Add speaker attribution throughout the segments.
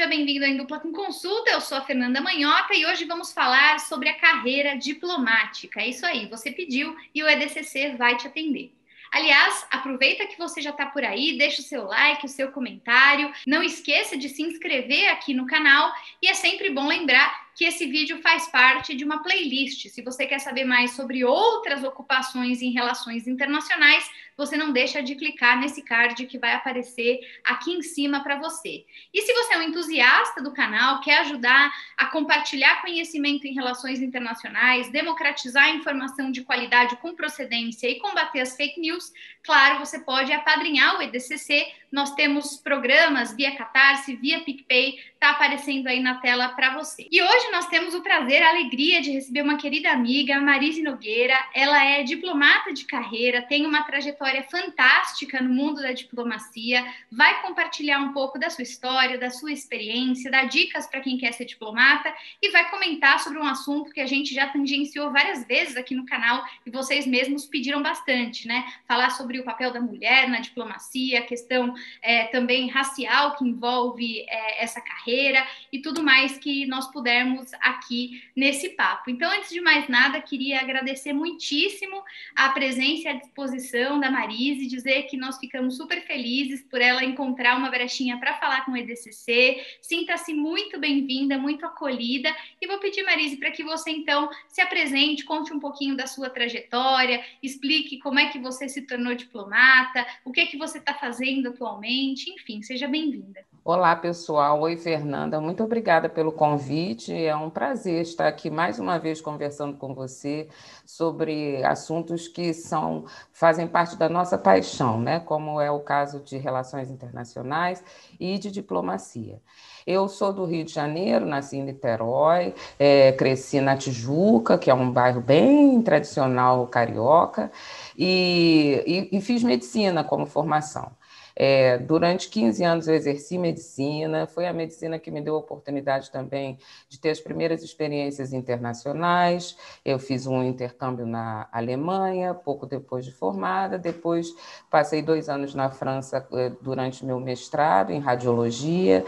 Speaker 1: seja bem-vindo à Dupla com Consulta. Eu sou a Fernanda Manhota e hoje vamos falar sobre a carreira diplomática. É isso aí, você pediu e o EDCC vai te atender. Aliás, aproveita que você já está por aí, deixa o seu like, o seu comentário. Não esqueça de se inscrever aqui no canal e é sempre bom lembrar que esse vídeo faz parte de uma playlist. Se você quer saber mais sobre outras ocupações em relações internacionais, você não deixa de clicar nesse card que vai aparecer aqui em cima para você. E se você é um entusiasta do canal, quer ajudar a compartilhar conhecimento em relações internacionais, democratizar a informação de qualidade com procedência e combater as fake news, claro, você pode apadrinhar o EDCC. Nós temos programas via Catarse, via PicPay está aparecendo aí na tela para você. E hoje nós temos o prazer, a alegria de receber uma querida amiga, Marise Nogueira. Ela é diplomata de carreira, tem uma trajetória fantástica no mundo da diplomacia, vai compartilhar um pouco da sua história, da sua experiência, dar dicas para quem quer ser diplomata e vai comentar sobre um assunto que a gente já tangenciou várias vezes aqui no canal e vocês mesmos pediram bastante, né? Falar sobre o papel da mulher na diplomacia, a questão é, também racial que envolve é, essa carreira carreira e tudo mais que nós pudermos aqui nesse papo. Então, antes de mais nada, queria agradecer muitíssimo a presença e a disposição da Marise, dizer que nós ficamos super felizes por ela encontrar uma brechinha para falar com o EDCC. Sinta-se muito bem-vinda, muito acolhida. E vou pedir, Marise, para que você então se apresente, conte um pouquinho da sua trajetória, explique como é que você se tornou diplomata, o que é que você está fazendo atualmente, enfim, seja bem-vinda.
Speaker 2: Olá, pessoal. Oi, Fernanda. Muito obrigada pelo convite. É um prazer estar aqui mais uma vez conversando com você sobre assuntos que são fazem parte da nossa paixão, né? Como é o caso de relações internacionais e de diplomacia. Eu sou do Rio de Janeiro, nasci em Niterói, é, cresci na Tijuca, que é um bairro bem tradicional carioca, e, e, e fiz medicina como formação. É, durante 15 anos eu exerci medicina, foi a medicina que me deu a oportunidade também de ter as primeiras experiências internacionais. Eu fiz um intercâmbio na Alemanha, pouco depois de formada, depois passei dois anos na França eh, durante meu mestrado em radiologia.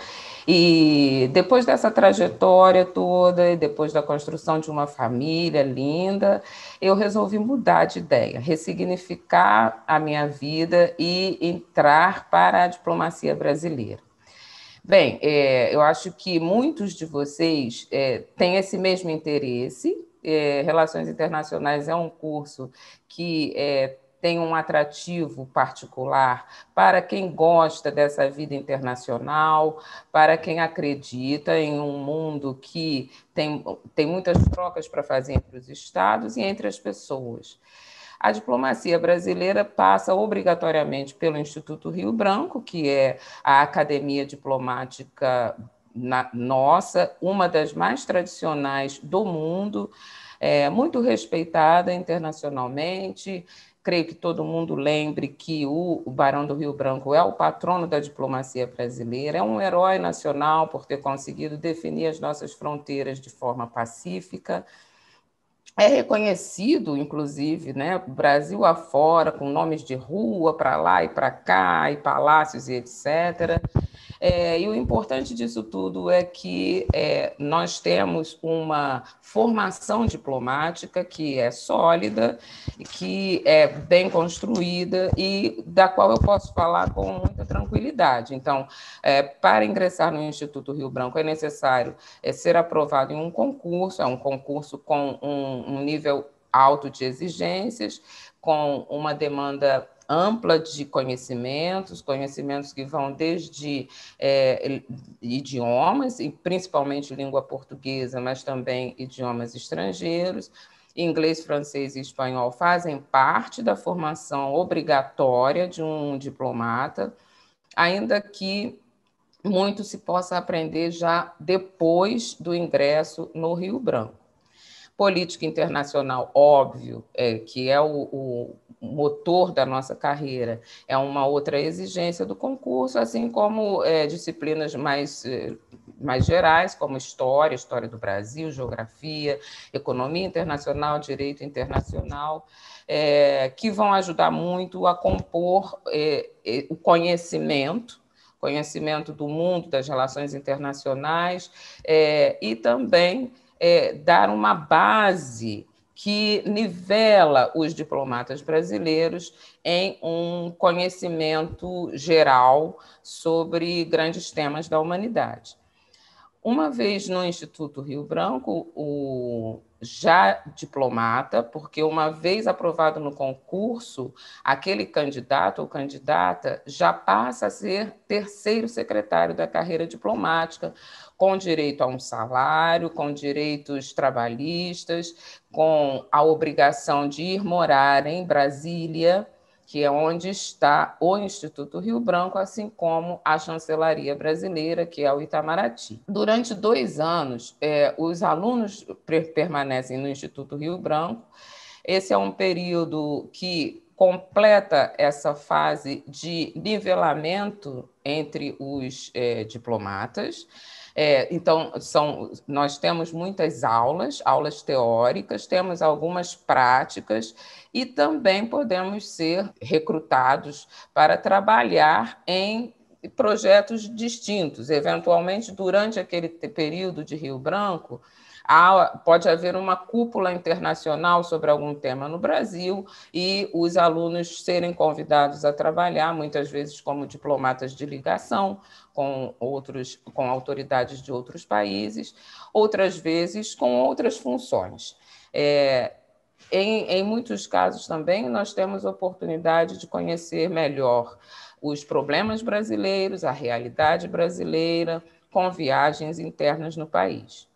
Speaker 2: E depois dessa trajetória toda, e depois da construção de uma família linda, eu resolvi mudar de ideia, ressignificar a minha vida e entrar para a diplomacia brasileira. Bem, é, eu acho que muitos de vocês é, têm esse mesmo interesse. É, Relações Internacionais é um curso que é, tem um atrativo particular para quem gosta dessa vida internacional, para quem acredita em um mundo que tem, tem muitas trocas para fazer entre os estados e entre as pessoas. A diplomacia brasileira passa obrigatoriamente pelo Instituto Rio Branco, que é a academia diplomática na, nossa, uma das mais tradicionais do mundo, é, muito respeitada internacionalmente. Creio que todo mundo lembre que o, o Barão do Rio Branco é o patrono da diplomacia brasileira, é um herói nacional por ter conseguido definir as nossas fronteiras de forma pacífica é reconhecido, inclusive, né, Brasil afora, com nomes de rua para lá e para cá, e palácios e etc. É, e o importante disso tudo é que é, nós temos uma formação diplomática que é sólida, que é bem construída e da qual eu posso falar com muita tranquilidade. Então, é, para ingressar no Instituto Rio Branco é necessário é, ser aprovado em um concurso, é um concurso com um, um nível alto de exigências, com uma demanda ampla de conhecimentos, conhecimentos que vão desde é, idiomas, e principalmente língua portuguesa, mas também idiomas estrangeiros. Inglês, francês e espanhol fazem parte da formação obrigatória de um diplomata, ainda que muito se possa aprender já depois do ingresso no Rio Branco. Política internacional, óbvio, é, que é o, o motor da nossa carreira. É uma outra exigência do concurso, assim como é, disciplinas mais, é, mais gerais, como história, história do Brasil, geografia, economia internacional, direito internacional, é, que vão ajudar muito a compor é, é o conhecimento. Conhecimento do mundo, das relações internacionais é, e também é, dar uma base que nivela os diplomatas brasileiros em um conhecimento geral sobre grandes temas da humanidade. Uma vez no Instituto Rio Branco, o já diplomata, porque uma vez aprovado no concurso, aquele candidato ou candidata já passa a ser terceiro secretário da carreira diplomática, com direito a um salário, com direitos trabalhistas, com a obrigação de ir morar em Brasília, que é onde está o Instituto Rio Branco, assim como a chancelaria brasileira, que é o Itamaraty. Durante dois anos, é, os alunos permanecem no Instituto Rio Branco. Esse é um período que completa essa fase de nivelamento entre os é, diplomatas. É, então, são, nós temos muitas aulas, aulas teóricas, temos algumas práticas e também podemos ser recrutados para trabalhar em projetos distintos. Eventualmente, durante aquele período de Rio Branco, Há, pode haver uma cúpula internacional sobre algum tema no Brasil e os alunos serem convidados a trabalhar, muitas vezes como diplomatas de ligação, com outros com autoridades de outros países, outras vezes com outras funções. É, em, em muitos casos também nós temos oportunidade de conhecer melhor os problemas brasileiros, a realidade brasileira, com viagens internas no país.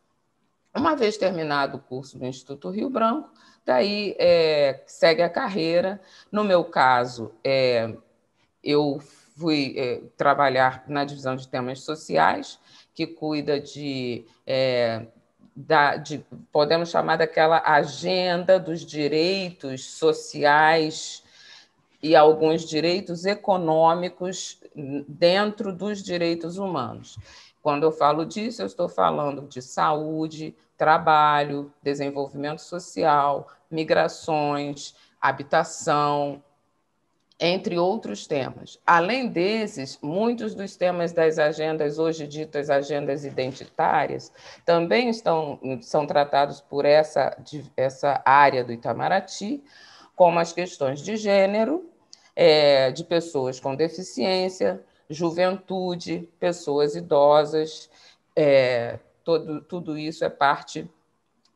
Speaker 2: Uma vez terminado o curso do Instituto Rio Branco, daí é, segue a carreira. No meu caso, é, eu fui é, trabalhar na divisão de temas sociais, que cuida de, é, da, de, podemos chamar daquela agenda dos direitos sociais e alguns direitos econômicos dentro dos direitos humanos. Quando eu falo disso, eu estou falando de saúde, trabalho, desenvolvimento social, migrações, habitação, entre outros temas. Além desses, muitos dos temas das agendas, hoje ditas agendas identitárias, também estão, são tratados por essa, essa área do Itamaraty, como as questões de gênero, é, de pessoas com deficiência, juventude, pessoas idosas, é, todo, tudo isso é parte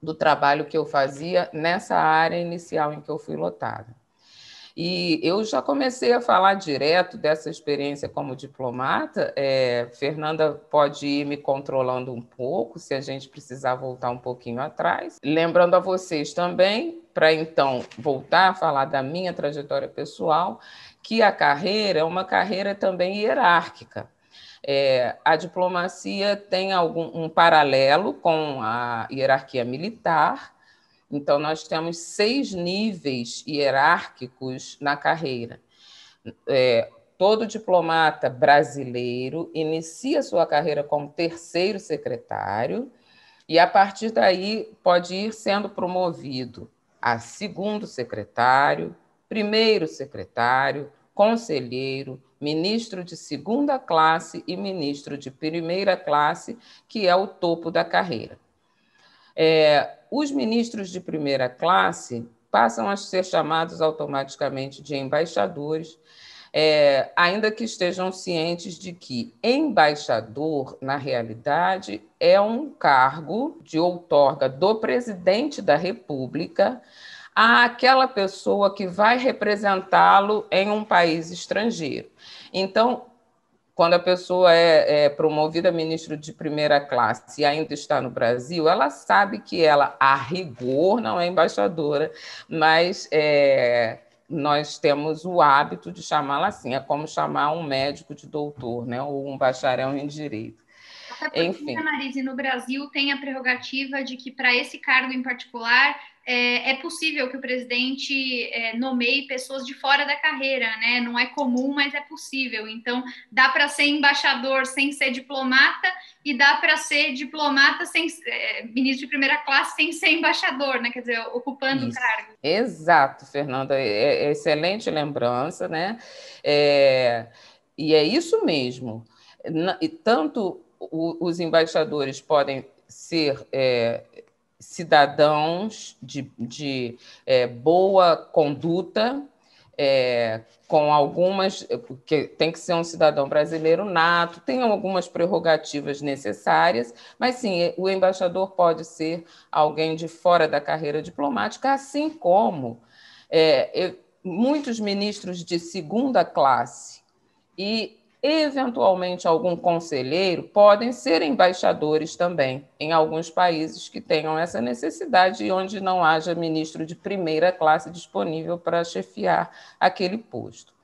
Speaker 2: do trabalho que eu fazia nessa área inicial em que eu fui lotada. E eu já comecei a falar direto dessa experiência como diplomata. É, Fernanda pode ir me controlando um pouco, se a gente precisar voltar um pouquinho atrás. Lembrando a vocês também, para então voltar a falar da minha trajetória pessoal, que a carreira é uma carreira também hierárquica. É, a diplomacia tem algum, um paralelo com a hierarquia militar, então nós temos seis níveis hierárquicos na carreira. É, todo diplomata brasileiro inicia sua carreira como terceiro secretário e a partir daí pode ir sendo promovido a segundo secretário, primeiro secretário, conselheiro, ministro de segunda classe e ministro de primeira classe, que é o topo da carreira. É, os ministros de primeira classe passam a ser chamados automaticamente de embaixadores, é, ainda que estejam cientes de que embaixador, na realidade, é um cargo de outorga do presidente da República àquela pessoa que vai representá-lo em um país estrangeiro. Então, quando a pessoa é, é, promovida ministro de primeira classe e ainda está no Brasil, ela sabe que ela, a rigor, não é embaixadora, mas é, nós temos o hábito de chamá-la assim, é como chamar um médico de doutor, né, ou um bacharel em direito. Até porque, Enfim.
Speaker 1: Marise, no Brasil tem a prerrogativa de que para esse cargo em particular é, é possível que o presidente é, nomeie pessoas de fora da carreira, né? Não é comum, mas é possível. Então dá para ser embaixador sem ser diplomata e dá para ser diplomata sem é, ministro de primeira classe sem ser embaixador, né? Quer dizer, ocupando Isso. o cargo.
Speaker 2: Exato, Fernanda. É, é excelente lembrança, né? É, e é isso mesmo. Tanto o, os embaixadores podem ser é, cidadãos de, de é, boa conduta, é, com algumas. porque tem que ser um cidadão brasileiro nato, tem algumas prerrogativas necessárias, mas sim, o embaixador pode ser alguém de fora da carreira diplomática, assim como é, muitos ministros de segunda classe. E eventualmente algum conselheiro, podem ser embaixadores também, em alguns países que tenham essa necessidade e onde não haja ministro de primeira classe disponível para chefiar aquele posto.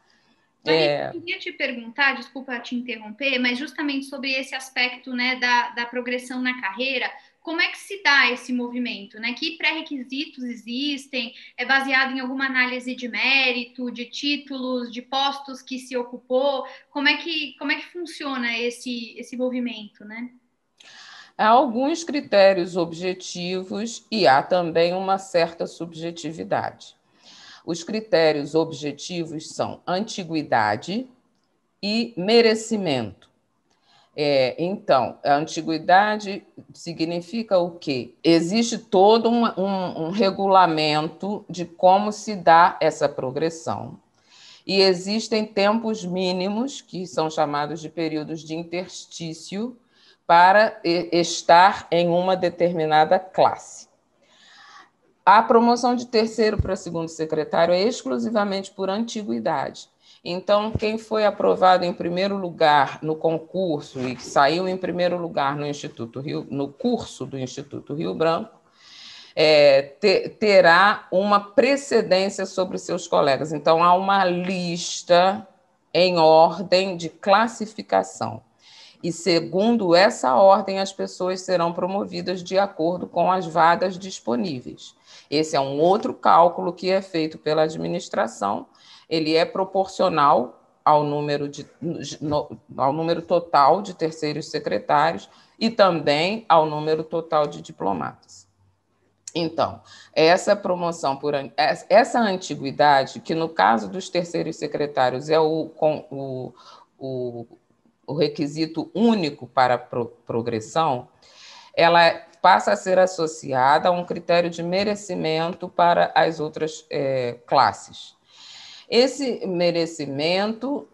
Speaker 2: Maria, é... Eu
Speaker 1: queria te perguntar, desculpa te interromper, mas justamente sobre esse aspecto né, da, da progressão na carreira, como é que se dá esse movimento, né? Que pré-requisitos existem? É baseado em alguma análise de mérito, de títulos, de postos que se ocupou? Como é que, como é que funciona esse, esse movimento, né?
Speaker 2: Há alguns critérios objetivos e há também uma certa subjetividade. Os critérios objetivos são antiguidade e merecimento é, então, a antiguidade significa o quê? Existe todo um, um, um regulamento de como se dá essa progressão. E existem tempos mínimos, que são chamados de períodos de interstício, para estar em uma determinada classe. A promoção de terceiro para segundo secretário é exclusivamente por antiguidade. Então, quem foi aprovado em primeiro lugar no concurso e saiu em primeiro lugar no Instituto Rio, no curso do Instituto Rio Branco, é, te, terá uma precedência sobre seus colegas. Então, há uma lista em ordem de classificação. E, segundo essa ordem, as pessoas serão promovidas de acordo com as vagas disponíveis. Esse é um outro cálculo que é feito pela administração ele é proporcional ao número, de, no, ao número total de terceiros secretários e também ao número total de diplomatas. Então, essa promoção por essa antiguidade, que no caso dos terceiros secretários é o, com, o, o, o requisito único para pro, progressão, ela passa a ser associada a um critério de merecimento para as outras é, classes. Esse merecimento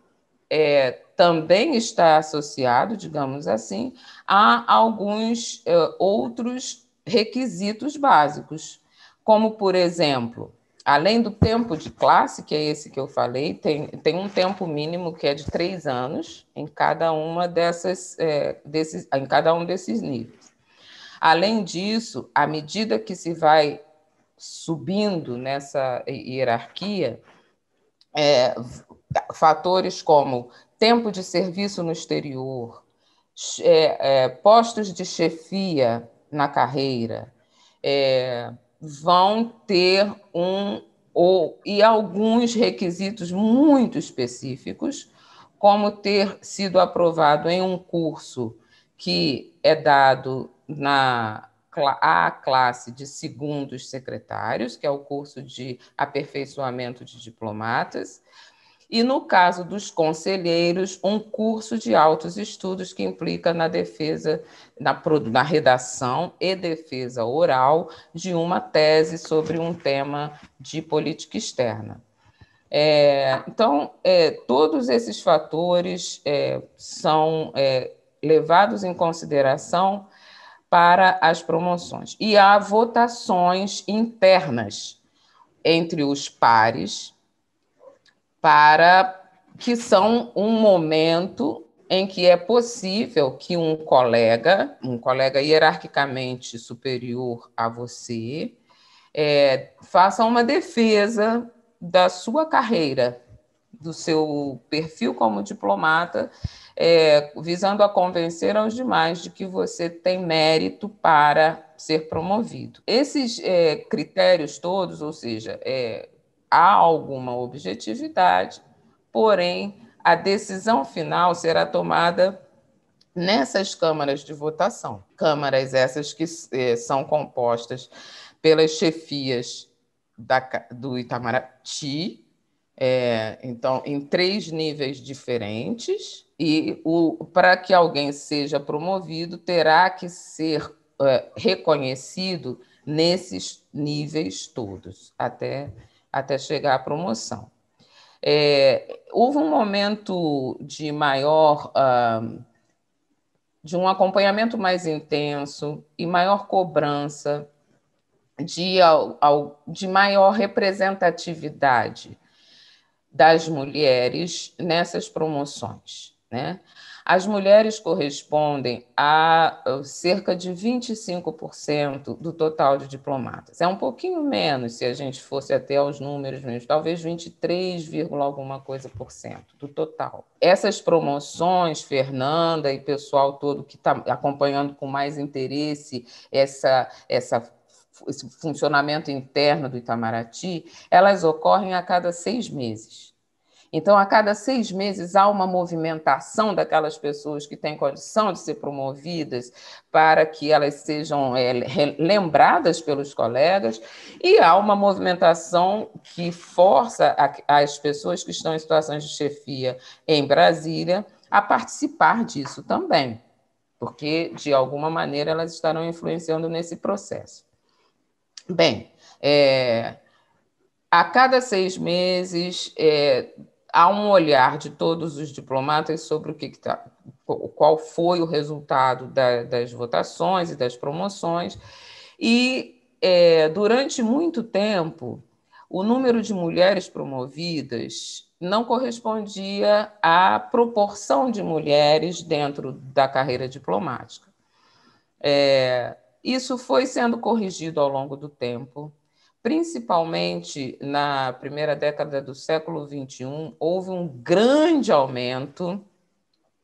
Speaker 2: é, também está associado, digamos assim, a alguns é, outros requisitos básicos, como, por exemplo, além do tempo de classe, que é esse que eu falei, tem, tem um tempo mínimo que é de três anos em cada uma dessas, é, desses, em cada um desses níveis. Além disso, à medida que se vai subindo nessa hierarquia, é, fatores como tempo de serviço no exterior, é, é, postos de chefia na carreira, é, vão ter um ou e alguns requisitos muito específicos, como ter sido aprovado em um curso que é dado na a classe de segundos secretários, que é o curso de aperfeiçoamento de diplomatas, e no caso dos conselheiros, um curso de altos estudos que implica na defesa, na, na redação e defesa oral de uma tese sobre um tema de política externa. É, então, é, todos esses fatores é, são é, levados em consideração para as promoções. E há votações internas entre os pares para que são um momento em que é possível que um colega, um colega hierarquicamente superior a você, é, faça uma defesa da sua carreira, do seu perfil como diplomata, é, visando a convencer aos demais de que você tem mérito para ser promovido. Esses é, critérios todos, ou seja, é, há alguma objetividade, porém a decisão final será tomada nessas câmaras de votação. Câmaras essas que é, são compostas pelas chefias da, do Itamaraty, é, então, em três níveis diferentes, e para que alguém seja promovido, terá que ser é, reconhecido nesses níveis todos, até, até chegar à promoção. É, houve um momento de maior. Ah, de um acompanhamento mais intenso e maior cobrança de, de maior representatividade das mulheres nessas promoções. Né? As mulheres correspondem a uh, cerca de 25% do total de diplomatas. É um pouquinho menos se a gente fosse até os números mesmo, talvez 23, alguma coisa por cento do total. Essas promoções, Fernanda e pessoal todo que está acompanhando com mais interesse essa, essa esse funcionamento interno do Itamaraty, elas ocorrem a cada seis meses. Então, a cada seis meses há uma movimentação daquelas pessoas que têm condição de ser promovidas para que elas sejam é, lembradas pelos colegas, e há uma movimentação que força a, as pessoas que estão em situações de chefia em Brasília a participar disso também, porque, de alguma maneira, elas estarão influenciando nesse processo. Bem, é, a cada seis meses é, há um olhar de todos os diplomatas sobre o que, que tá, qual foi o resultado da, das votações e das promoções. E é, durante muito tempo, o número de mulheres promovidas não correspondia à proporção de mulheres dentro da carreira diplomática. É, isso foi sendo corrigido ao longo do tempo. Principalmente na primeira década do século XXI, houve um grande aumento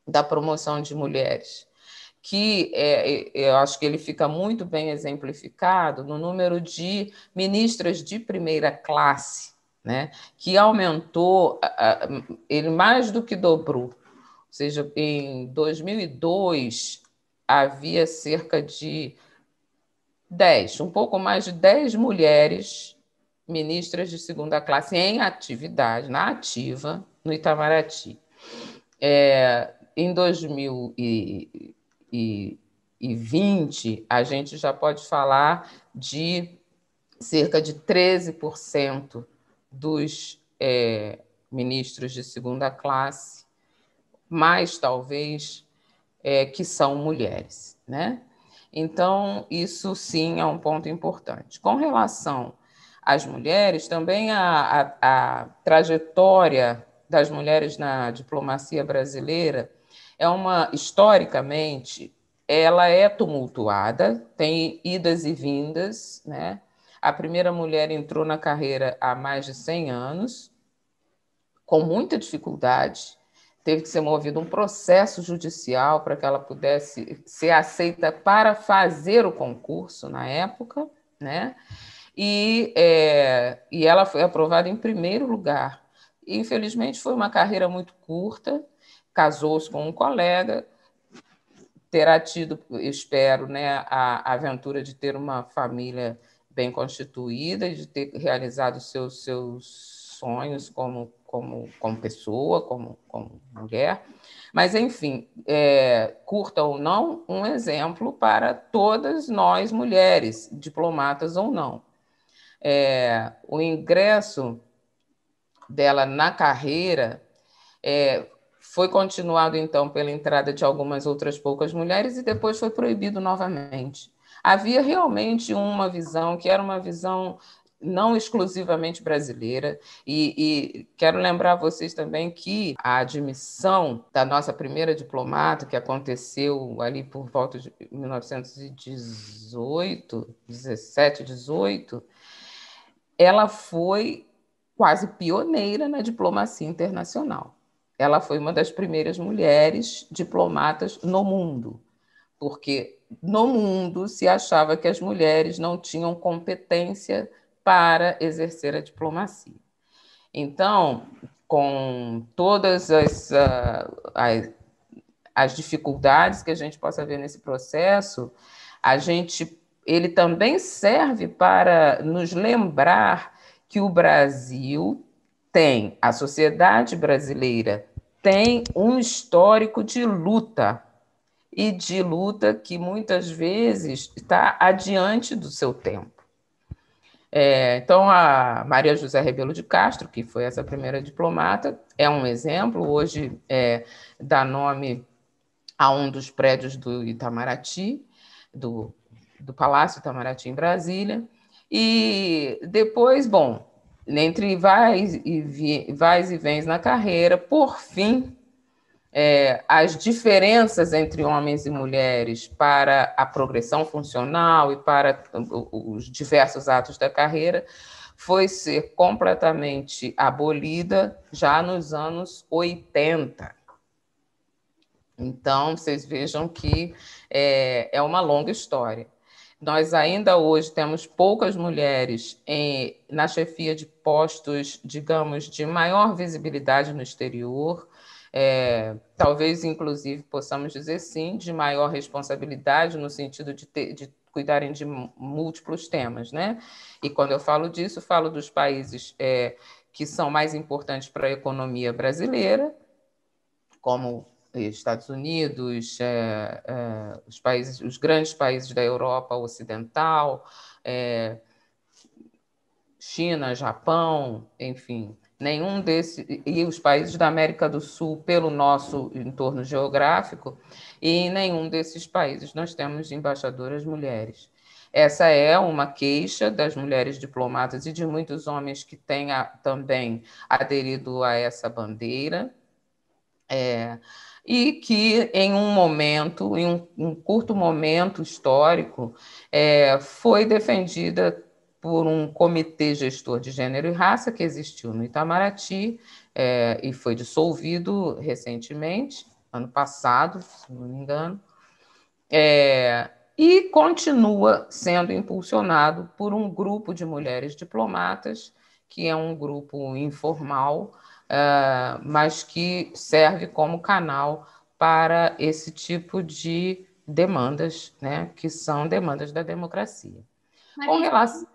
Speaker 2: da promoção de mulheres, que é, é, eu acho que ele fica muito bem exemplificado no número de ministras de primeira classe, né, que aumentou, ele mais do que dobrou. Ou seja, em 2002 havia cerca de 10, um pouco mais de 10 mulheres ministras de segunda classe em atividade, na ativa, no Itamaraty. É, em 2020, a gente já pode falar de cerca de 13% dos é, ministros de segunda classe, mais talvez, é, que são mulheres, né? Então, isso sim é um ponto importante. Com relação às mulheres, também a, a, a trajetória das mulheres na diplomacia brasileira é uma, historicamente, ela é tumultuada, tem idas e vindas, né? A primeira mulher entrou na carreira há mais de 100 anos, com muita dificuldade, teve que ser movido um processo judicial para que ela pudesse ser aceita para fazer o concurso na época, né? E, é, e ela foi aprovada em primeiro lugar. infelizmente, foi uma carreira muito curta, casou-se com um colega, terá tido, espero, né, a, a aventura de ter uma família bem constituída, de ter realizado seus, seus sonhos como como, como pessoa, como, como mulher. Mas, enfim, é, curta ou não, um exemplo para todas nós mulheres, diplomatas ou não. É, o ingresso dela na carreira é, foi continuado, então, pela entrada de algumas outras poucas mulheres e depois foi proibido novamente. Havia realmente uma visão que era uma visão não exclusivamente brasileira. E, e, quero lembrar vocês também que a admissão da nossa primeira diplomata, que aconteceu ali por volta de 1918, 17, 18, ela foi quase pioneira na diplomacia internacional. Ela foi uma das primeiras mulheres diplomatas no mundo, porque no mundo se achava que as mulheres não tinham competência para exercer a diplomacia. Então, com todas as, uh, as, as dificuldades que a gente possa ver nesse processo, a gente ele também serve para nos lembrar que o Brasil tem, a sociedade brasileira tem um histórico de luta e de luta que muitas vezes está adiante do seu tempo. É, então, a Maria José Rebelo de Castro, que foi essa primeira diplomata, é um exemplo. Hoje é, dá nome a um dos prédios do Itamaraty, do, do Palácio Itamaraty em Brasília. E depois, bom, entre vais e, vi, vais e vens na carreira, por fim, é, as diferenças entre homens e mulheres para a progressão funcional e para os diversos atos da carreira foi ser completamente abolida já nos anos 80. Então, vocês vejam que é, é uma longa história. Nós ainda hoje temos poucas mulheres em, na chefia de postos, digamos, de maior visibilidade no exterior. É, talvez inclusive possamos dizer sim, de maior responsabilidade no sentido de, ter, de cuidarem de múltiplos temas, né? E quando eu falo disso, falo dos países é, que são mais importantes para a economia brasileira, como Estados Unidos, é, é, os países, os grandes países da Europa Ocidental, é, China, Japão, enfim, nenhum desses, e os países da América do Sul, pelo nosso entorno geográfico, e em nenhum desses países nós temos embaixadoras mulheres. Essa é uma queixa das mulheres diplomatas e de muitos homens que têm a, também aderido a essa bandeira. É, e que em um momento, em um, um curto momento histórico, é, foi defendida por um comitê gestor de gênero e raça que existiu no Itamaraty é, e foi dissolvido recentemente, ano passado, se não me engano, é, e continua sendo impulsionado por um grupo de mulheres diplomatas, que é um grupo informal, é, mas que serve como canal para esse tipo de demandas, né, que são demandas da democracia. Com relação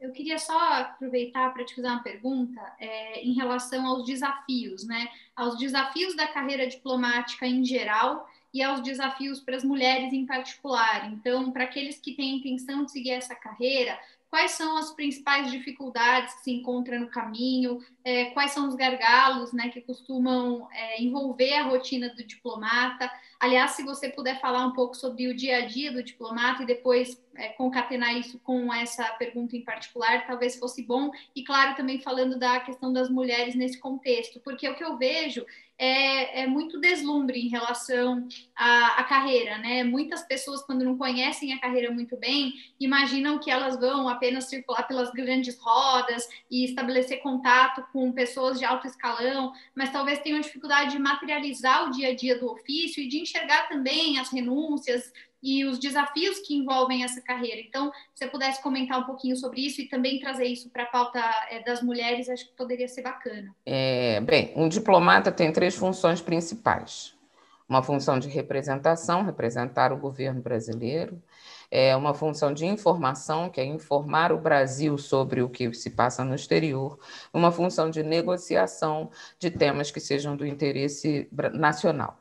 Speaker 1: eu queria só aproveitar para te fazer uma pergunta é, em relação aos desafios, né? Aos desafios da carreira diplomática em geral e aos desafios para as mulheres em particular. Então, para aqueles que têm a intenção de seguir essa carreira, quais são as principais dificuldades que se encontram no caminho, é, quais são os gargalos né, que costumam é, envolver a rotina do diplomata, Aliás, se você puder falar um pouco sobre o dia a dia do diplomata e depois é, concatenar isso com essa pergunta em particular, talvez fosse bom. E, claro, também falando da questão das mulheres nesse contexto, porque o que eu vejo é, é muito deslumbre em relação à, à carreira, né? Muitas pessoas, quando não conhecem a carreira muito bem, imaginam que elas vão apenas circular pelas grandes rodas e estabelecer contato com pessoas de alto escalão, mas talvez tenham dificuldade de materializar o dia a dia do ofício e de enxergar também as renúncias e os desafios que envolvem essa carreira. Então, se você pudesse comentar um pouquinho sobre isso e também trazer isso para a pauta é, das mulheres, acho que poderia ser bacana.
Speaker 2: É, bem, um diplomata tem três funções principais. Uma função de representação, representar o governo brasileiro, é uma função de informação, que é informar o Brasil sobre o que se passa no exterior, uma função de negociação de temas que sejam do interesse nacional.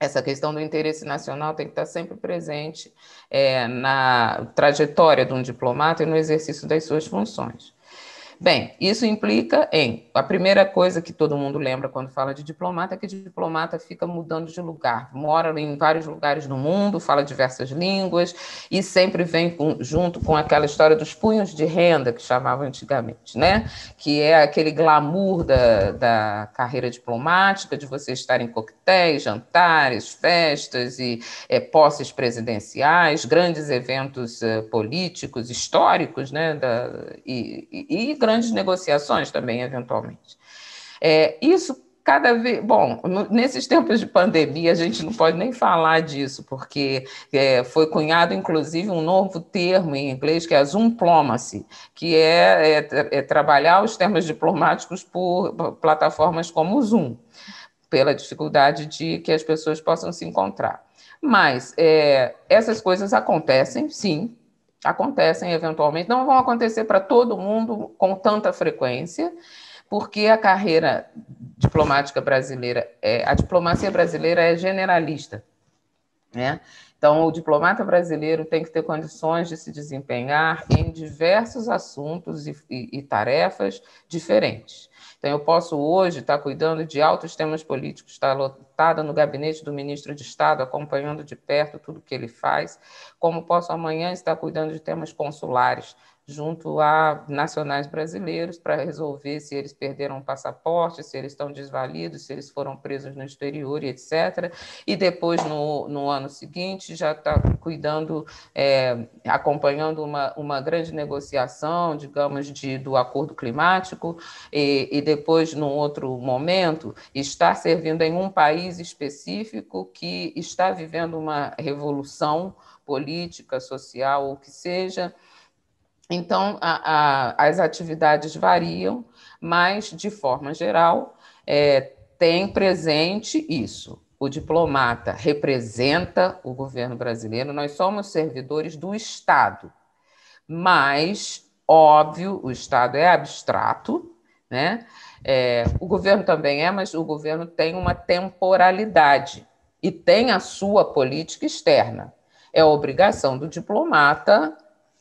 Speaker 2: Essa questão do interesse nacional tem que estar sempre presente é, na trajetória de um diplomata e no exercício das suas funções. Bem, isso implica em a primeira coisa que todo mundo lembra quando fala de diplomata é que diplomata fica mudando de lugar, mora em vários lugares no mundo, fala diversas línguas e sempre vem com, junto com aquela história dos punhos de renda que chamavam antigamente, né? Que é aquele glamour da, da carreira diplomática, de você estar em coquetéis, jantares, festas e é, posses presidenciais, grandes eventos é, políticos, históricos, né? Da, e, e, e grandes negociações também, eventualmente. É, isso cada vez. Bom, nesses tempos de pandemia, a gente não pode nem falar disso, porque é, foi cunhado, inclusive, um novo termo em inglês, que é a diplomacy, que é, é, é trabalhar os termos diplomáticos por plataformas como o Zoom, pela dificuldade de que as pessoas possam se encontrar. Mas é, essas coisas acontecem, sim, acontecem eventualmente, não vão acontecer para todo mundo com tanta frequência, porque a carreira diplomática brasileira, é, a diplomacia brasileira é generalista, né? Então, o diplomata brasileiro tem que ter condições de se desempenhar em diversos assuntos e, e, e tarefas diferentes. Então, eu posso hoje estar cuidando de altos temas políticos, estar lotada no gabinete do ministro de Estado, acompanhando de perto tudo que ele faz, como posso amanhã estar cuidando de temas consulares, junto a nacionais brasileiros para resolver se eles perderam o passaporte, se eles estão desvalidos, se eles foram presos no exterior, etc. E depois, no, no ano seguinte, já está cuidando, é, acompanhando uma, uma grande negociação, digamos, de, do acordo climático, e, e depois, num outro momento, está servindo em um país específico que está vivendo uma revolução política, social, ou que seja, então, a, a, as atividades variam, mas, de forma geral, é, tem presente isso. O diplomata representa o governo brasileiro, nós somos servidores do Estado, mas, óbvio, o Estado é abstrato, né? É, o governo também é, mas o governo tem uma temporalidade e tem a sua política externa. É obrigação do diplomata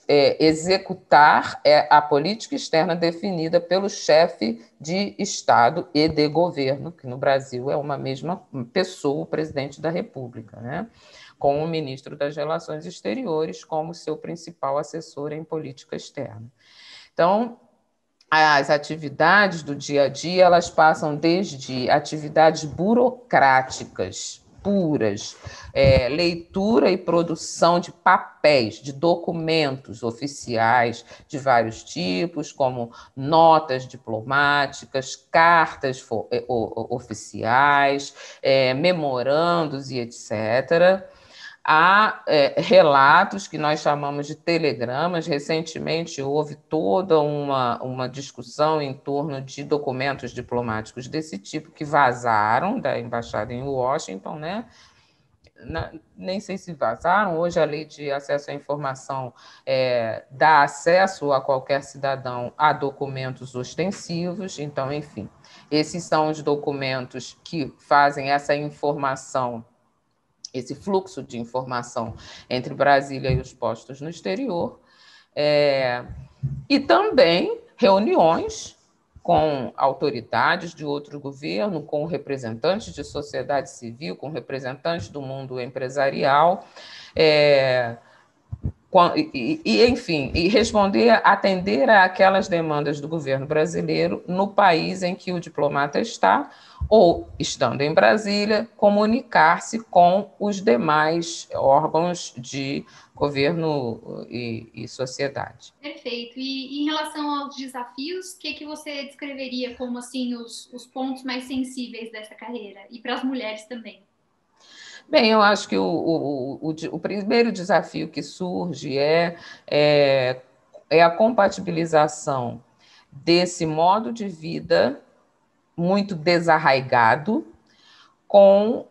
Speaker 2: é, executar é a política externa definida pelo chefe de Estado e de governo, que no Brasil é uma mesma pessoa, o presidente da República, né? com o ministro das Relações Exteriores como seu principal assessor em política externa. Então, as atividades do dia a dia elas passam desde atividades burocráticas assinaturas, é, leitura e produção de papéis, de documentos oficiais de vários tipos, como notas diplomáticas, cartas é, oficiais, é, memorandos e etc. Há é, relatos que nós chamamos de telegramas. Recentemente houve toda uma, uma discussão em torno de documentos diplomáticos desse tipo que vazaram da embaixada em Washington, né? Na, nem sei se vazaram. Hoje a lei de acesso à informação é, dá acesso a qualquer cidadão a documentos ostensivos. Então, enfim, esses são os documentos que fazem essa informação esse fluxo de informação entre Brasília e os postos no exterior, é, e também reuniões com autoridades de outro governo, com representantes de sociedade civil, com representantes do mundo empresarial, é, e, e, enfim, e responder, atender aquelas demandas do governo brasileiro no país em que o diplomata está, ou, estando em Brasília, comunicar-se com os demais órgãos de governo e, e sociedade.
Speaker 1: Perfeito. E, e em relação aos desafios, o que, que você descreveria como assim os, os pontos mais sensíveis dessa carreira? E para as mulheres também?
Speaker 2: Bem, eu acho que o, o, o, o primeiro desafio que surge é, é, é a compatibilização desse modo de vida muito desarraigado com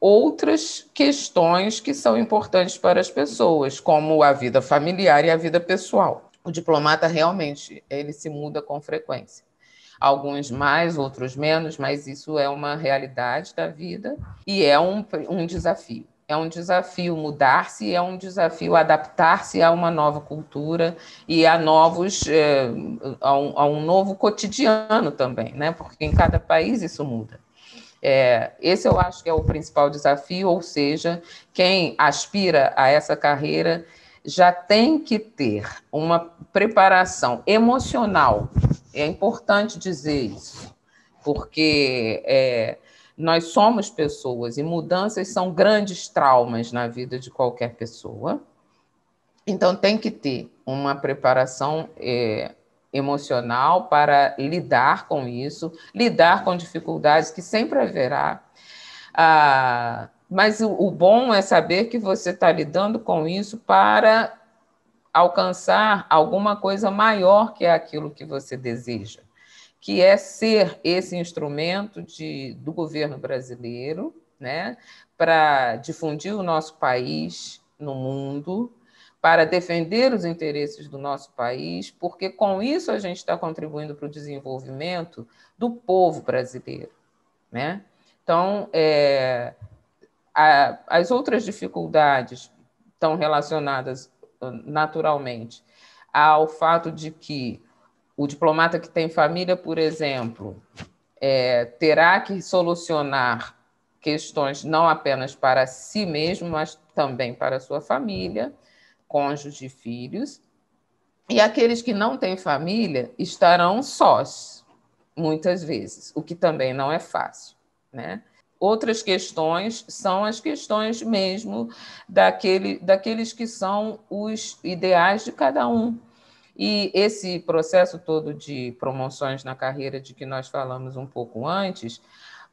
Speaker 2: outras questões que são importantes para as pessoas, como a vida familiar e a vida pessoal. O diplomata realmente ele se muda com frequência alguns mais, outros menos, mas isso é uma realidade da vida e é um, um desafio. É um desafio mudar-se, é um desafio adaptar-se a uma nova cultura e a novos eh, a, um, a, um, novo cotidiano também, né? Porque em cada país isso muda. É, esse eu acho que é o principal desafio, ou seja, quem aspira a essa carreira já tem que ter uma preparação emocional é importante dizer isso, porque é, nós somos pessoas e mudanças são grandes traumas na vida de qualquer pessoa. Então, tem que ter uma preparação é, emocional para lidar com isso, lidar com dificuldades que sempre haverá. Ah, mas o, o bom é saber que você está lidando com isso para alcançar alguma coisa maior que é aquilo que você deseja, que é ser esse instrumento de, do governo brasileiro, né, para difundir o nosso país no mundo, para defender os interesses do nosso país, porque com isso a gente está contribuindo para o desenvolvimento do povo brasileiro. Né? Então, é, a, as outras dificuldades estão relacionadas naturalmente ao fato de que o diplomata que tem família, por exemplo, é, terá que solucionar questões não apenas para si mesmo, mas também para sua família, cônjuge e filhos. E aqueles que não têm família estarão sós, muitas vezes, o que também não é fácil, né? Outras questões são as questões mesmo daquele, daqueles que são os ideais de cada um. E esse processo todo de promoções na carreira, de que nós falamos um pouco antes,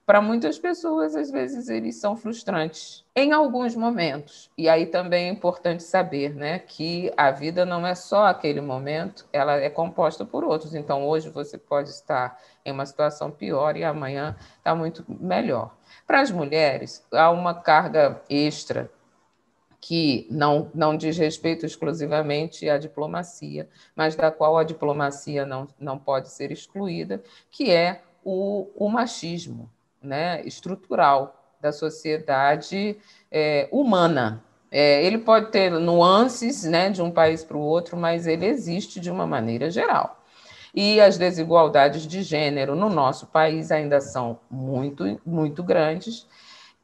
Speaker 2: para muitas pessoas, às vezes, eles são frustrantes, em alguns momentos. E aí também é importante saber né, que a vida não é só aquele momento, ela é composta por outros. Então, hoje você pode estar em uma situação pior e amanhã está muito melhor. Para as mulheres, há uma carga extra que não, não diz respeito exclusivamente à diplomacia, mas da qual a diplomacia não, não pode ser excluída, que é o, o machismo né, estrutural da sociedade é, humana. É, ele pode ter nuances né, de um país para o outro, mas ele existe de uma maneira geral. E as desigualdades de gênero no nosso país ainda são muito, muito grandes.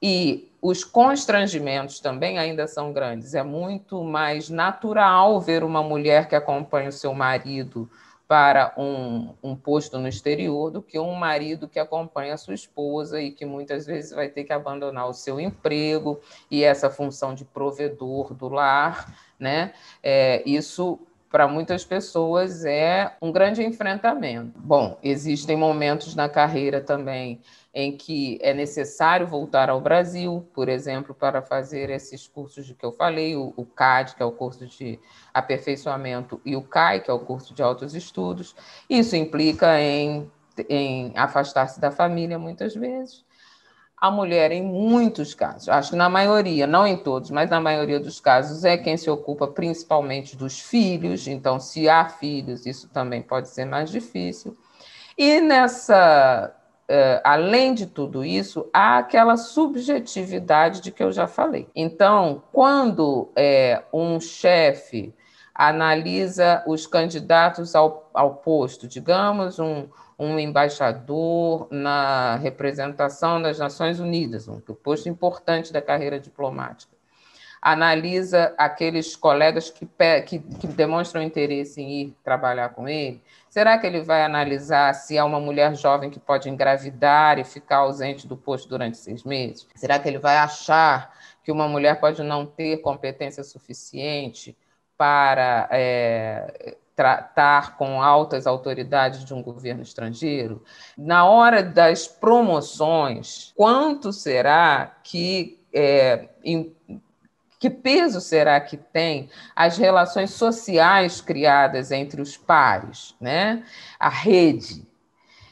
Speaker 2: E os constrangimentos também ainda são grandes. É muito mais natural ver uma mulher que acompanha o seu marido para um, um, posto no exterior do que um marido que acompanha a sua esposa e que muitas vezes vai ter que abandonar o seu emprego e essa função de provedor do lar, né? É, isso para muitas pessoas é um grande enfrentamento. Bom, existem momentos na carreira também em que é necessário voltar ao Brasil, por exemplo, para fazer esses cursos de que eu falei, o, o CAD, que é o curso de aperfeiçoamento, e o CAI, que é o curso de altos estudos. Isso implica em, em afastar-se da família muitas vezes a mulher, em muitos casos, acho que na maioria, não em todos, mas na maioria dos casos, é quem se ocupa principalmente dos filhos. Então, se há filhos, isso também pode ser mais difícil. E nessa, eh, além de tudo isso, há aquela subjetividade de que eu já falei. Então, quando eh, um chefe analisa os candidatos ao, ao posto, digamos, um, um embaixador na representação das Nações Unidas, um posto importante da carreira diplomática. Analisa aqueles colegas que, que, que demonstram interesse em ir trabalhar com ele. Será que ele vai analisar se há uma mulher jovem que pode engravidar e ficar ausente do posto durante seis meses? Será que ele vai achar que uma mulher pode não ter competência suficiente para é, tratar com altas autoridades de um governo estrangeiro? Na hora das promoções, quanto será que. É, em, que peso será que tem as relações sociais criadas entre os pares, né? a rede?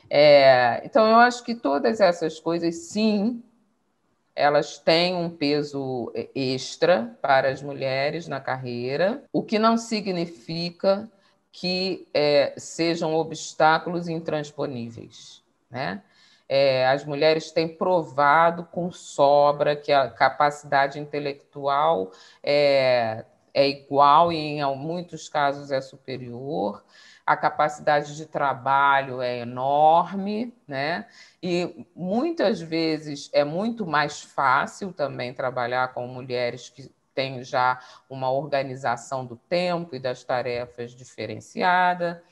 Speaker 2: É, então, eu acho que todas essas coisas, sim, elas têm um peso extra para as mulheres na carreira, o que não significa que é, sejam obstáculos intransponíveis. Né? É, as mulheres têm provado com sobra que a capacidade intelectual é, é igual e, em muitos casos, é superior a capacidade de trabalho é enorme, né? E muitas vezes é muito mais fácil também trabalhar com mulheres que tem já uma organização do tempo e das tarefas diferenciada.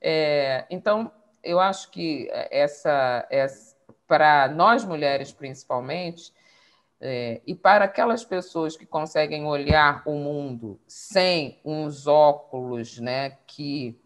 Speaker 2: É, então, eu acho que essa, essa para nós mulheres principalmente, é, e para aquelas pessoas que conseguem olhar o mundo sem uns óculos né, que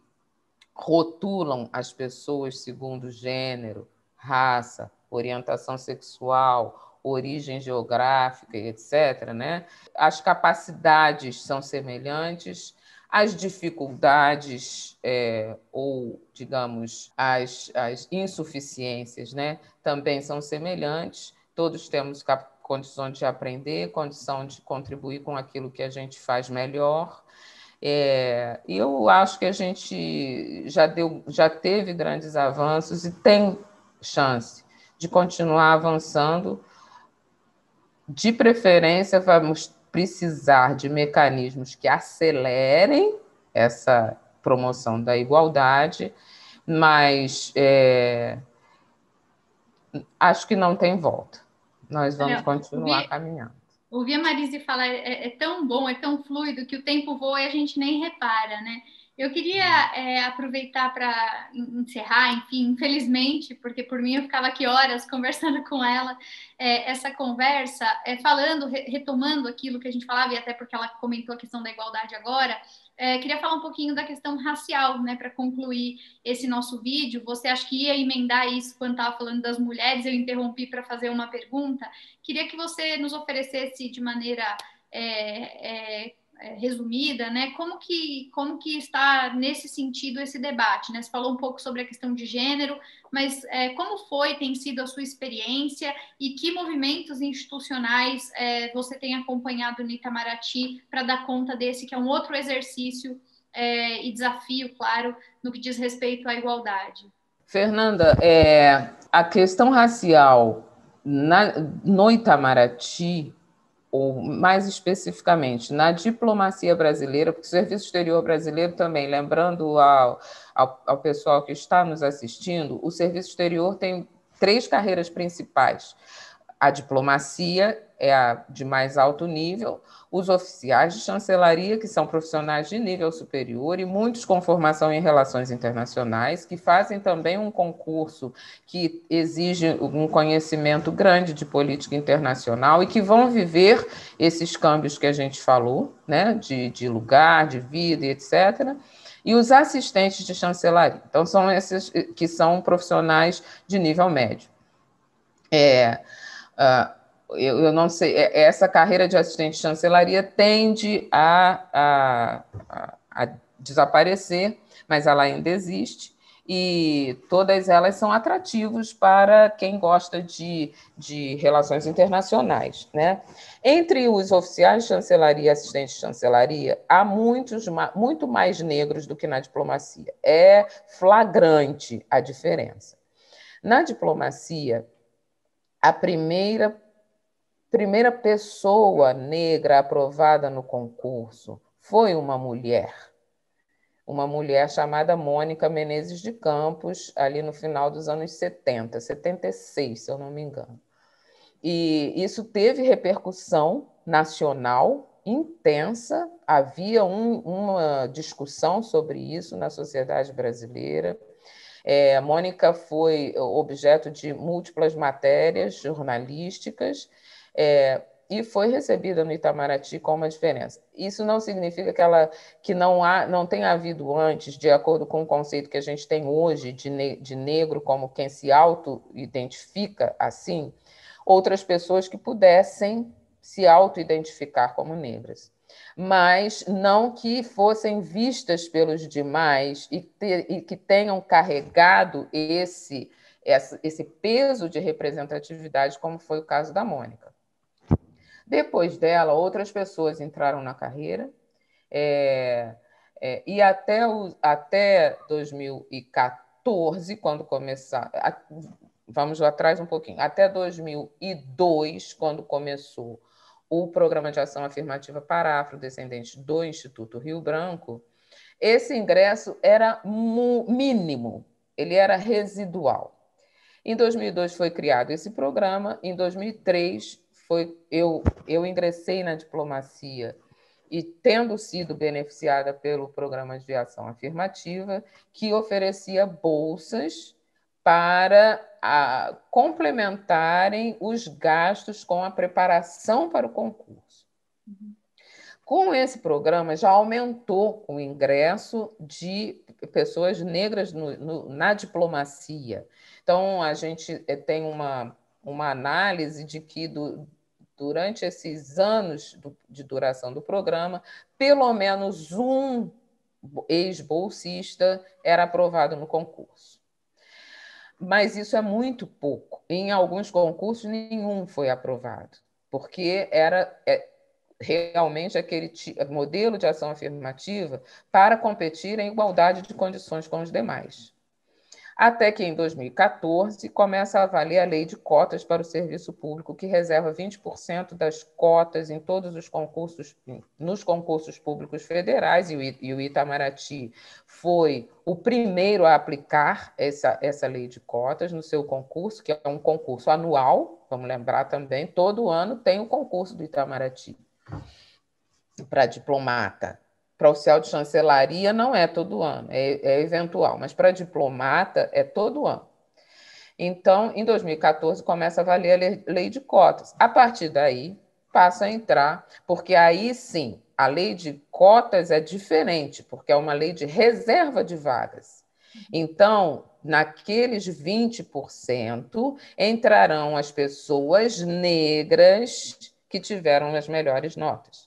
Speaker 2: rotulam as pessoas segundo gênero, raça, orientação sexual origem geográfica e etc., né? as capacidades são semelhantes, as dificuldades é, ou, digamos, as, as insuficiências né? também são semelhantes, todos temos cap condições de aprender, condição de contribuir com aquilo que a gente faz melhor. É, eu acho que a gente já, deu, já teve grandes avanços e tem chance de continuar avançando de preferência, vamos precisar de mecanismos que acelerem essa promoção da igualdade, mas é, acho que não tem volta. Nós vamos continuar ouvir, caminhando.
Speaker 1: Ouvir a Marise falar é, é, tão bom, é tão fluido que o tempo voa e a gente nem repara, né? Eu queria uhum. é, aproveitar para encerrar, enfim, infelizmente, porque por mim eu ficava aqui horas conversando com ela, é, essa conversa, é, falando, re retomando aquilo que a gente falava, e até porque ela comentou a questão da igualdade agora, é, queria falar um pouquinho da questão racial, né, para concluir esse nosso vídeo. Você acha que ia emendar isso quando estava falando das mulheres? Eu interrompi para fazer uma pergunta. Queria que você nos oferecesse de maneira. É, é, é, resumida, né? Como que, como que está nesse sentido esse debate? Né? Você falou um pouco sobre a questão de gênero, mas é, como foi, tem sido a sua experiência e que movimentos institucionais é, você tem acompanhado no Itamaraty para dar conta desse, que é um outro exercício é, e desafio, claro, no que diz respeito à igualdade?
Speaker 2: Fernanda, é, a questão racial na, no Itamaraty ou mais especificamente na diplomacia brasileira, porque o Serviço Exterior Brasileiro também, lembrando ao, ao, ao pessoal que está nos assistindo, o Serviço Exterior tem três carreiras principais: a diplomacia, é a de mais alto nível, os oficiais de chancelaria, que são profissionais de nível superior, e muitos com formação em relações internacionais, que fazem também um concurso que exige um conhecimento grande de política internacional e que vão viver esses câmbios que a gente falou, né, de, de lugar, de vida, etc e os assistentes de chancelaria. Então, são esses que são profissionais de nível médio. É, uh, eu, eu não sei, é, essa carreira de assistente de chancelaria tende a, a, a, desaparecer, mas ela ainda existe, e todas elas são atrativos para quem gosta de, de relações internacionais. Né? Entre os oficiais de chancelaria e assistentes de chancelaria, há muitos, muito mais negros do que na diplomacia. É flagrante a diferença. Na diplomacia, a primeira primeira pessoa negra aprovada no concurso foi uma mulher. Uma mulher chamada Mônica Menezes de Campos, ali no final dos anos 70, 76, se eu não me engano. E isso teve repercussão nacional intensa, havia um, uma discussão sobre isso na sociedade brasileira. É, Mônica foi objeto de múltiplas matérias jornalísticas é, e foi recebida no Itamaraty com uma diferença. Isso não significa que ela que não há não tenha havido antes, de acordo com o conceito que a gente tem hoje de, ne de negro como quem se auto identifica assim, outras pessoas que pudessem se auto identificar como negras, mas não que fossem vistas pelos demais e, ter, e que tenham carregado esse esse peso de representatividade, como foi o caso da Mônica. Depois dela, outras pessoas entraram na carreira. É, é, e até, o, até 2014, quando começar. A, vamos lá atrás um pouquinho. Até 2002, quando começou o Programa de Ação Afirmativa para Afrodescendentes do Instituto Rio Branco, esse ingresso era mínimo, ele era residual. Em 2002 foi criado esse programa, em 2003 foi eu, eu ingressei na diplomacia e tendo sido beneficiada pelo programa de ação afirmativa, que oferecia bolsas para a, complementarem os gastos com a preparação para o concurso. Com esse programa, já aumentou o ingresso de pessoas negras no, no, na diplomacia. Então, a gente eh, tem uma, uma análise de que do, durante esses anos do, de duração do programa, pelo menos um ex-bolsista era aprovado no concurso. Mas isso é muito pouco. Em alguns concursos, nenhum foi aprovado, porque era é, realmente aquele modelo de ação afirmativa para competir em igualdade de condições com os demais até que em 2014 começa a valer a lei de cotas para o serviço público, que reserva 20% das cotas em todos os concursos, nos concursos públicos federais, e o Itamaraty foi o primeiro a aplicar essa, essa lei de cotas no seu concurso, que é um concurso anual, vamos lembrar também, todo ano tem o concurso do Itamaraty para diplomata para oficial de chancelaria não é todo ano, é, é eventual, mas para diplomata é todo ano. Então, em 2014, começa a valer a lei de cotas. A partir daí, passa a entrar, porque aí sim, a lei de cotas é diferente, porque é uma lei de reserva de vagas. Então, naqueles 20%, entrarão as pessoas negras que tiveram as melhores notas.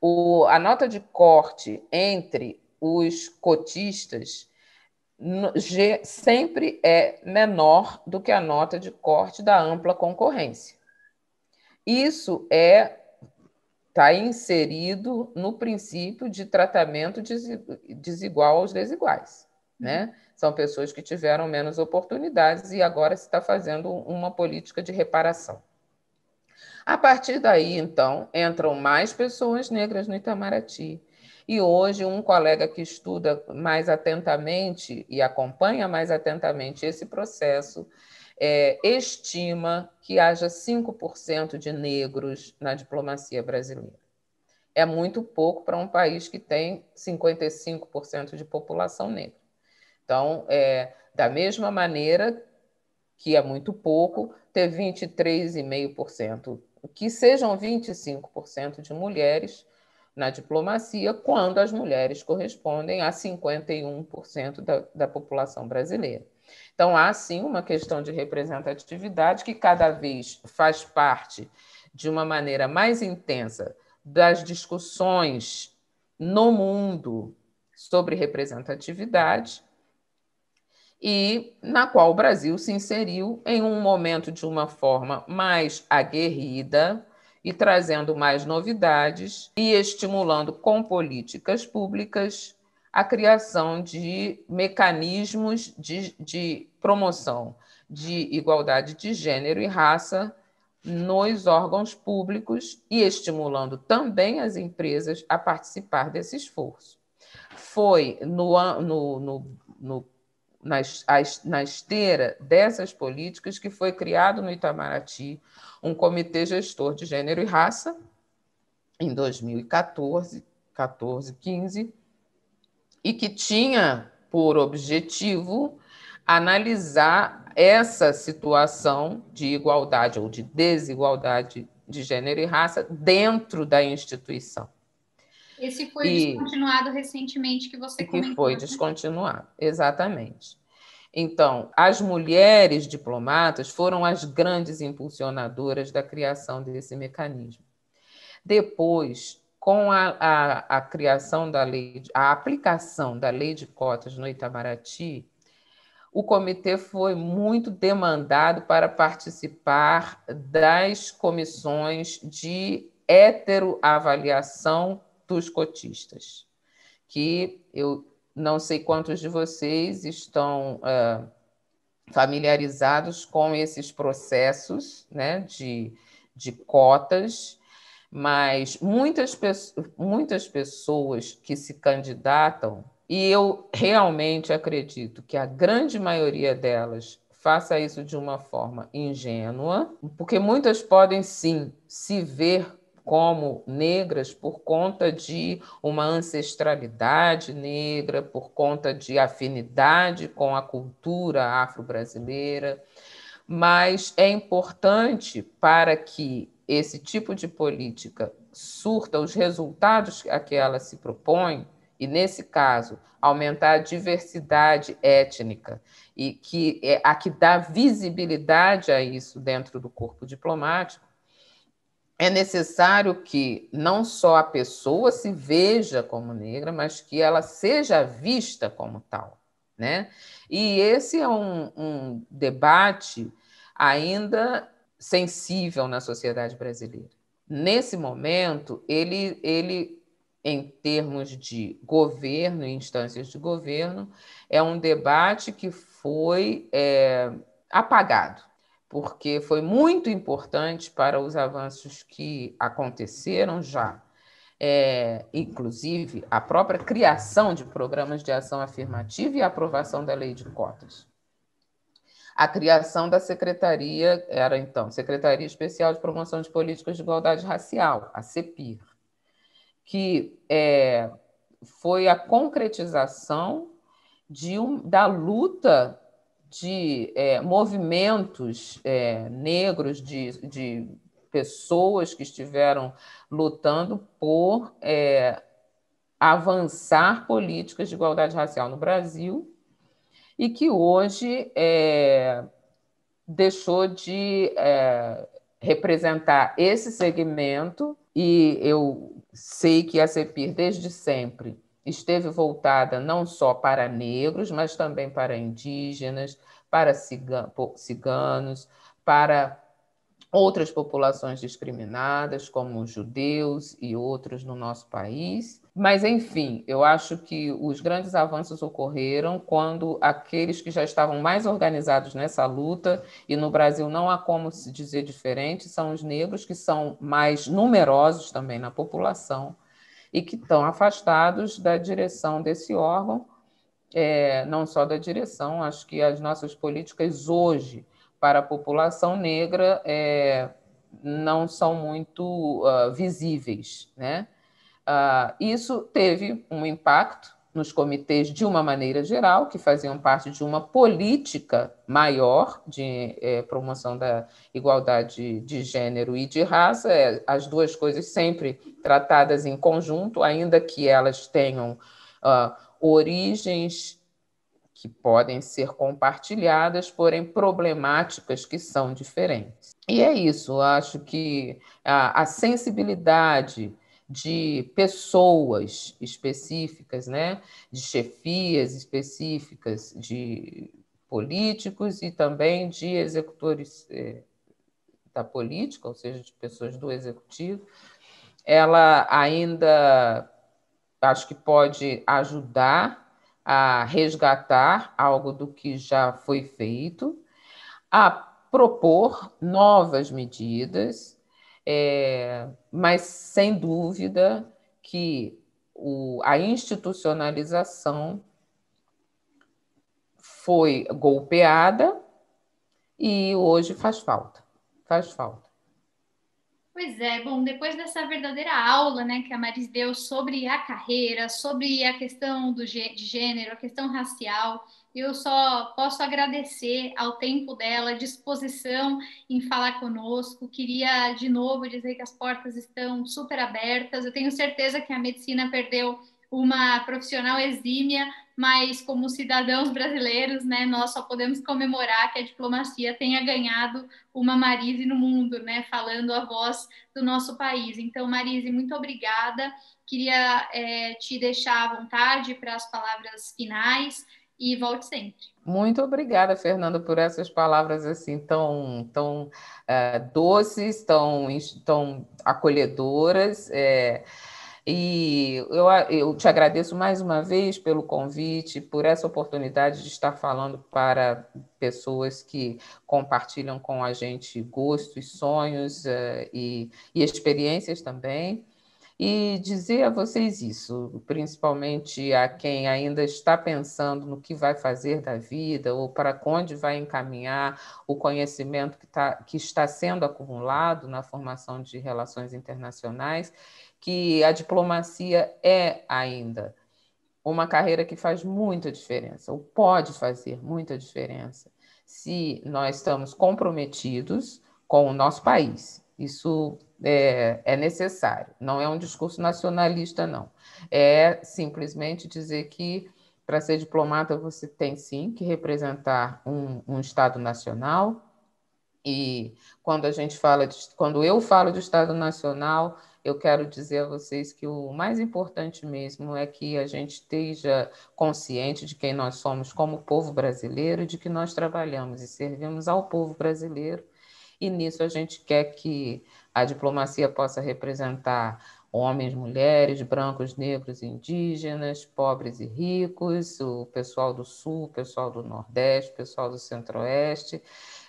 Speaker 2: O, a nota de corte entre os cotistas no, G, sempre é menor do que a nota de corte da ampla concorrência. Isso é está inserido no princípio de tratamento desigual aos desiguais. Uhum. Né? São pessoas que tiveram menos oportunidades e agora se está fazendo uma política de reparação. A partir daí, então, entram mais pessoas negras no Itamaraty. E hoje, um colega que estuda mais atentamente e acompanha mais atentamente esse processo é, estima que haja 5% de negros na diplomacia brasileira. É muito pouco para um país que tem 55% de população negra. Então, é, da mesma maneira que é muito pouco, ter 23,5% que sejam 25% de mulheres na diplomacia, quando as mulheres correspondem a 51% da, da população brasileira. Então, há sim uma questão de representatividade que cada vez faz parte de uma maneira mais intensa das discussões no mundo sobre representatividade, e na qual o Brasil se inseriu em um momento de uma forma mais aguerrida e trazendo mais novidades e estimulando com políticas públicas a criação de mecanismos de, de promoção de igualdade de gênero e raça nos órgãos públicos e estimulando também as empresas a participar desse esforço. Foi no, no, no, no na, na esteira dessas políticas que foi criado no Itamaraty um comitê gestor de gênero e raça em 2014, 14, 15, e que tinha por objetivo analisar essa situação de igualdade ou de desigualdade de gênero e raça dentro da instituição.
Speaker 1: Esse foi e, descontinuado recentemente que você comentou. Que
Speaker 2: foi né? descontinuado, exatamente. Então, as mulheres diplomatas foram as grandes impulsionadoras da criação desse mecanismo. Depois, com a, a, a criação da lei, a aplicação da lei de cotas no Itamaraty, o comitê foi muito demandado para participar das comissões de heteroavaliação dos cotistas, que eu não sei quantos de vocês estão é, familiarizados com esses processos né, de, de cotas, mas muitas, muitas pessoas que se candidatam, e eu realmente acredito que a grande maioria delas faça isso de uma forma ingênua, porque muitas podem sim se ver como negras por conta de uma ancestralidade negra, por conta de afinidade com a cultura afro-brasileira, mas é importante para que esse tipo de política surta os resultados a que ela se propõe, e nesse caso, aumentar a diversidade étnica e que é a que dá visibilidade a isso dentro do corpo diplomático é necessário que não só a pessoa se veja como negra, mas que ela seja vista como tal. Né? E esse é um, um debate ainda sensível na sociedade brasileira. Nesse momento, ele, ele, em termos de governo e instâncias de governo, é um debate que foi é, apagado porque foi muito importante para os avanços que aconteceram já. É, inclusive, a própria criação de programas de ação afirmativa e a aprovação da lei de cotas. A criação da Secretaria, era então Secretaria Especial de Promoção de Políticas de Igualdade Racial, a CEPIR, que é, foi a concretização de um, da luta de é, movimentos é, negros, de, de pessoas que estiveram lutando por é, avançar políticas de igualdade racial no Brasil e que hoje é, deixou de é, representar esse segmento e eu sei que a CEPIR desde sempre esteve voltada não só para negros, mas também para indígenas, para ciganos, para outras populações discriminadas, como os judeus e outros no nosso país. Mas, enfim, eu acho que os grandes avanços ocorreram quando aqueles que já estavam mais organizados nessa luta, e no Brasil não há como se dizer diferente, são os negros, que são mais numerosos também na população e que estão afastados da direção desse órgão, é, não só da direção, acho que as nossas políticas hoje para a população negra é, não são muito uh, visíveis. Né? Uh, isso teve um impacto nos comitês de uma maneira geral, que faziam parte de uma política maior de é, promoção da igualdade de gênero e de raça, é, as duas coisas sempre tratadas em conjunto, ainda que elas tenham uh, origens que podem ser compartilhadas, porém problemáticas que são diferentes. E é isso, acho que a, a sensibilidade de pessoas específicas, né? de chefias específicas, de políticos e também de executores é, da política, ou seja, de pessoas do executivo. Ela ainda acho que pode ajudar a resgatar algo do que já foi feito, a propor novas medidas é, mas, sem dúvida, que o, a institucionalização foi golpeada e hoje faz falta. Faz falta.
Speaker 1: Pois é, bom, depois dessa verdadeira aula né, que a Maris deu sobre a carreira, sobre a questão do de gênero, a questão racial, eu só posso agradecer ao tempo dela, disposição em falar conosco. Queria de novo dizer que as portas estão super abertas. Eu tenho certeza que a medicina perdeu uma profissional exímia, mas como cidadãos brasileiros, né, nós só podemos comemorar que a diplomacia tenha ganhado uma Marise no mundo, né, falando a voz do nosso país. Então, Marise, muito obrigada. Queria é, te deixar à vontade para as palavras finais e volte sempre.
Speaker 2: Muito obrigada, Fernando, por essas palavras assim tão, tão é, doces, tão, tão acolhedoras. É... E eu, eu te agradeço mais uma vez pelo convite, por essa oportunidade de estar falando para pessoas que compartilham com a gente gostos, sonhos eh, e, e experiências também. E dizer a vocês isso, principalmente a quem ainda está pensando no que vai fazer da vida ou para onde vai encaminhar o conhecimento que, tá, que está sendo acumulado na formação de relações internacionais que a diplomacia é ainda uma carreira que faz muita diferença, ou pode fazer muita diferença, se nós estamos comprometidos com o nosso país. Isso é, é, necessário, não é um discurso nacionalista, não. É simplesmente dizer que, para ser diplomata, você tem sim que representar um, um Estado nacional. E quando a gente fala, de, quando eu falo de Estado Nacional, eu quero dizer a vocês que o mais importante mesmo é que a gente esteja consciente de quem nós somos como povo brasileiro e de que nós trabalhamos e servimos ao povo brasileiro. E nisso a gente quer que a diplomacia possa representar homens, mulheres, brancos, negros, indígenas, pobres e ricos, o pessoal do Sul, o pessoal do Nordeste, o pessoal do Centro-Oeste.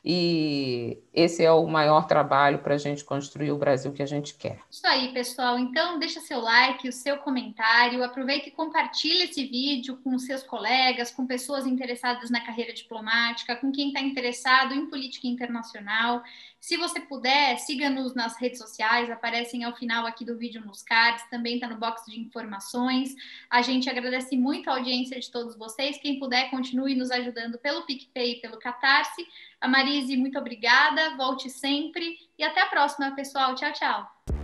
Speaker 2: E esse é o maior trabalho para a gente construir o Brasil que a gente quer. É
Speaker 1: isso aí, pessoal. Então, deixa seu like, o seu comentário. Aproveita e compartilha esse vídeo com seus colegas, com pessoas interessadas na carreira diplomática, com quem está interessado em política internacional. Se você puder, siga-nos nas redes sociais, aparecem ao final aqui do vídeo nos cards, também está no box de informações. A gente agradece muito a audiência de todos vocês. Quem puder, continue nos ajudando pelo PicPay e pelo Catarse. A Marise, muito obrigada, volte sempre e até a próxima, pessoal. Tchau, tchau.